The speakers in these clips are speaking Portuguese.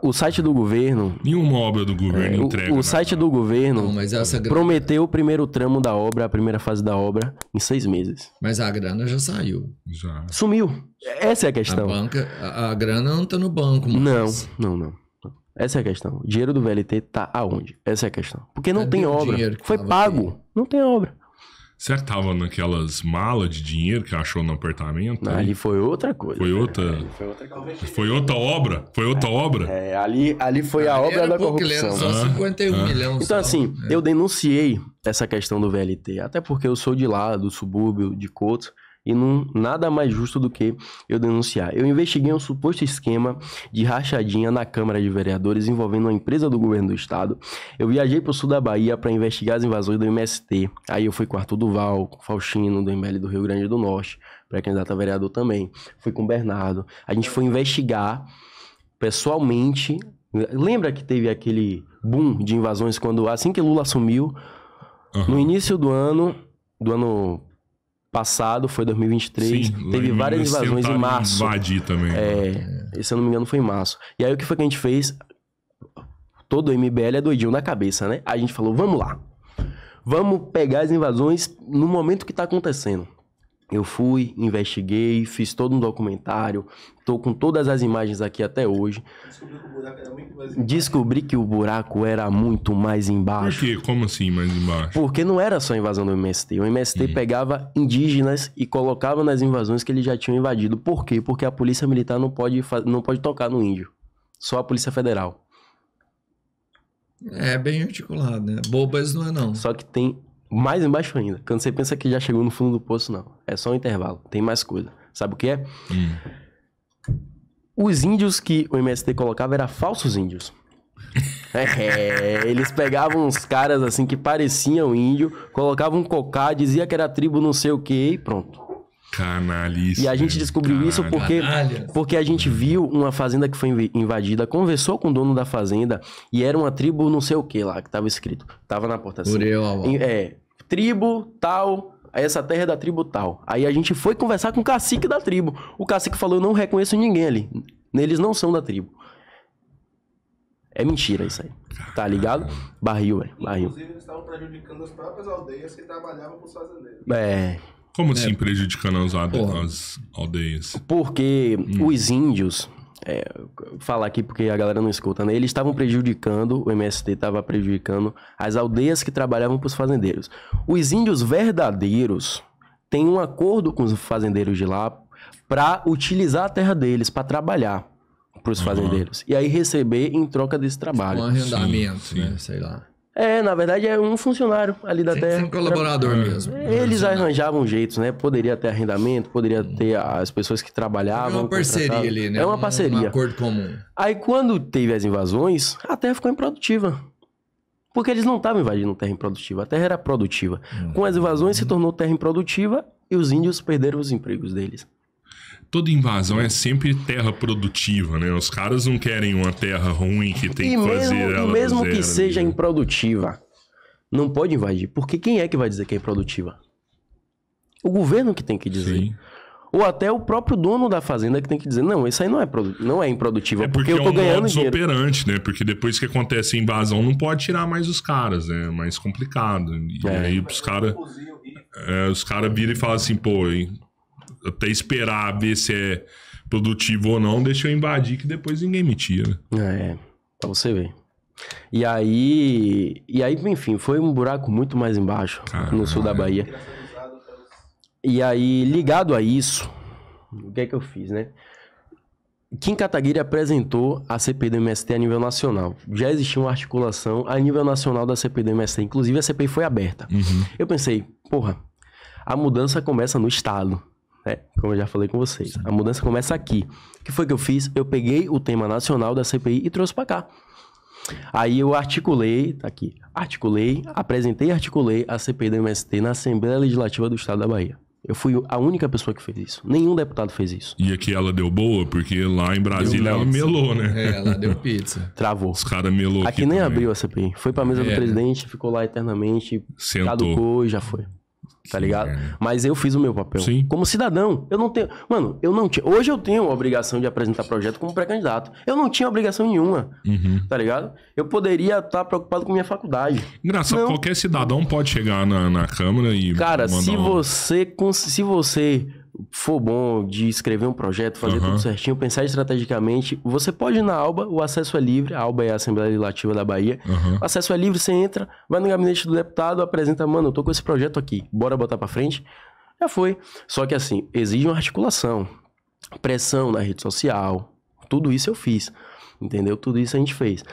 O site do governo. Nenhuma obra do governo é, entrega. O, o site do governo não, mas essa grana... prometeu o primeiro tramo da obra, a primeira fase da obra, em seis meses. Mas a grana já saiu. Já. Sumiu. Essa é a questão. A, banca, a, a grana não tá no banco, mas... Não, não, não. Essa é a questão. O dinheiro do VLT tá aonde? Essa é a questão. Porque não Cadê tem obra. Foi pago. Aqui? Não tem obra. Será que tava naquelas malas de dinheiro que achou no apartamento? Não, ali foi outra coisa. Foi outra. foi, outra foi outra obra. Foi outra é, obra. É, ali, ali foi ali a obra da corrupção. só 51 ah, ah. milhões. Então, assim, é. eu denunciei essa questão do VLT, até porque eu sou de lá, do subúrbio de Couto. E não, nada mais justo do que eu denunciar. Eu investiguei um suposto esquema de rachadinha na Câmara de Vereadores envolvendo uma empresa do governo do estado. Eu viajei para o sul da Bahia para investigar as invasões do MST. Aí eu fui com Arthur Duval, com Faustino, do ML do Rio Grande do Norte, quem candidato a vereador também. Fui com Bernardo. A gente foi investigar pessoalmente. Lembra que teve aquele boom de invasões quando, assim que Lula assumiu, uhum. no início do ano, do ano passado, foi 2023. Sim, teve várias invasões tá em março. Invadir também. É, né? se eu não me engano, foi em março. E aí o que foi que a gente fez? Todo o MBL é doidinho na cabeça, né? A gente falou, vamos lá. Vamos pegar as invasões no momento que tá acontecendo. Eu fui, investiguei, fiz todo um documentário, tô com todas as imagens aqui até hoje. Descobri que o buraco era muito mais embaixo. Descobri que o buraco era muito mais embaixo. Por quê? Como assim mais embaixo? Porque não era só a invasão do MST. O MST hum. pegava indígenas e colocava nas invasões que eles já tinham invadido. Por quê? Porque a polícia militar não pode, não pode tocar no índio. Só a Polícia Federal. É bem articulado, né? Bobas não é não. Só que tem mais embaixo ainda. Quando você pensa que já chegou no fundo do poço, não. É só um intervalo. Tem mais coisa. Sabe o que é? Hum. Os índios que o MST colocava eram falsos índios. É, eles pegavam uns caras assim que pareciam índio, colocavam um cocá, dizia que era tribo não sei o que e pronto. Canalista. E a gente descobriu canalha. isso porque, porque a gente viu uma fazenda que foi invadida, conversou com o dono da fazenda e era uma tribo não sei o que lá que tava escrito. Tava na porta assim. Muriel, é, tribo tal, essa terra é da tribo tal. Aí a gente foi conversar com o cacique da tribo. O cacique falou: Eu não reconheço ninguém ali. Eles não são da tribo. É mentira isso aí. Tá ligado? Barril, velho. Barril. Inclusive, eles estavam prejudicando as próprias aldeias que trabalhavam com os fazendeiros. É. Como é. assim é. prejudicando as, as aldeias? Porque hum. os índios, é, falar aqui porque a galera não escuta, né? Eles estavam prejudicando, o MST estava prejudicando as aldeias que trabalhavam para os fazendeiros. Os índios verdadeiros têm um acordo com os fazendeiros de lá para utilizar a terra deles para trabalhar para os fazendeiros uhum. e aí receber em troca desse trabalho. Tipo um arrendamento, sim, né? sim. né? Sei lá. É, na verdade é um funcionário ali da sempre, terra. Sempre colaborador é. mesmo. Eles arranjavam jeitos, né? Poderia ter arrendamento, poderia hum. ter as pessoas que trabalhavam. É uma parceria ali, né? É uma parceria. Um, um acordo comum. Aí quando teve as invasões, a terra ficou improdutiva. Porque eles não estavam invadindo terra improdutiva, a terra era produtiva. Hum. Com as invasões se tornou terra improdutiva e os índios perderam os empregos deles toda invasão é sempre terra produtiva, né? Os caras não querem uma terra ruim que tem e que mesmo, fazer ela. E mesmo que seja improdutiva, não pode invadir. Porque quem é que vai dizer que é improdutiva? O governo que tem que dizer. Sim. Ou até o próprio dono da fazenda que tem que dizer, não, isso aí não é, não é improdutivo, é porque, porque eu tô é um ganhando dinheiro. operante, né? Porque depois que acontece a invasão, não pode tirar mais os caras, né? É mais complicado. E é. aí os caras... É, os caras viram e falam assim, pô, até esperar ver se é produtivo ou não, deixa eu invadir que depois ninguém me tira. É, pra você ver. E aí, e aí, enfim, foi um buraco muito mais embaixo, Caralho. no sul da Bahia. E aí, ligado a isso, o que é que eu fiz, né? Kim Kataguiri apresentou a CPI do MST a nível nacional. Já existia uma articulação a nível nacional da CPI do MST. Inclusive, a CP foi aberta. Uhum. Eu pensei, porra, a mudança começa no Estado né? Como eu já falei com vocês. A mudança começa aqui. O que foi que eu fiz? Eu peguei o tema nacional da CPI e trouxe para cá. Aí eu articulei, tá aqui, articulei, apresentei e articulei a CPI do MST na Assembleia Legislativa do Estado da Bahia. Eu fui a única pessoa que fez isso. Nenhum deputado fez isso. E aqui ela deu boa, porque lá em Brasília ela melou, né? É, ela deu pizza. Travou. Os caras melou aqui. Aqui nem também. abriu a CPI. Foi pra mesa é, do né? presidente, ficou lá eternamente. Sentou. Caducou e já foi tá Sim, ligado? É. Mas eu fiz o meu papel. Sim. Como cidadão, eu não tenho. Mano, eu não tinha. Hoje eu tenho a obrigação de apresentar projeto como pré-candidato. Eu não tinha obrigação nenhuma, uhum. tá ligado? Eu poderia estar tá preocupado com minha faculdade. Engraçado, não. qualquer cidadão pode chegar na, na Câmara e. Cara, se um... você. Se você for bom, de escrever um projeto, fazer uhum. tudo certinho, pensar estrategicamente, você pode ir na ALBA, o acesso é livre, a ALBA é a Assembleia Legislativa da Bahia. Uhum. O acesso é livre, você entra, vai no gabinete do deputado, apresenta, mano, eu tô com esse projeto aqui, bora botar para frente. Já foi. Só que assim, exige uma articulação, pressão na rede social. Tudo isso eu fiz. Entendeu? Tudo isso a gente fez.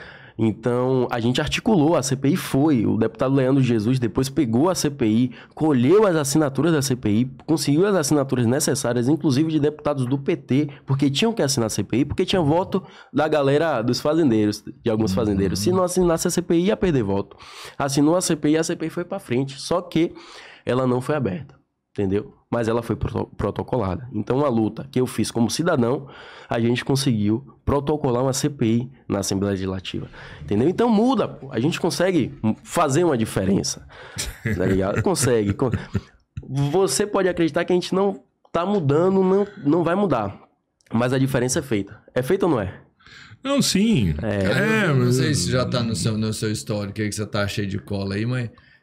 Então, a gente articulou, a CPI foi, o deputado Leandro Jesus depois pegou a CPI, colheu as assinaturas da CPI, conseguiu as assinaturas necessárias, inclusive de deputados do PT, porque tinham que assinar a CPI, porque tinha voto da galera dos fazendeiros, de alguns fazendeiros. Se não assinasse a CPI, ia perder voto. Assinou a CPI, a CPI foi para frente, só que ela não foi aberta entendeu? Mas ela foi protocolada. Então, a luta que eu fiz como cidadão, a gente conseguiu protocolar uma CPI na Assembleia Legislativa, entendeu? Então muda, pô. a gente consegue fazer uma diferença, tá ligado? Consegue. Você pode acreditar que a gente não tá mudando, não, não vai mudar, mas a diferença é feita. É feita ou não é? Não, sim. É, é, não sei se já tá no seu, no seu histórico que você tá cheio de cola aí, mas...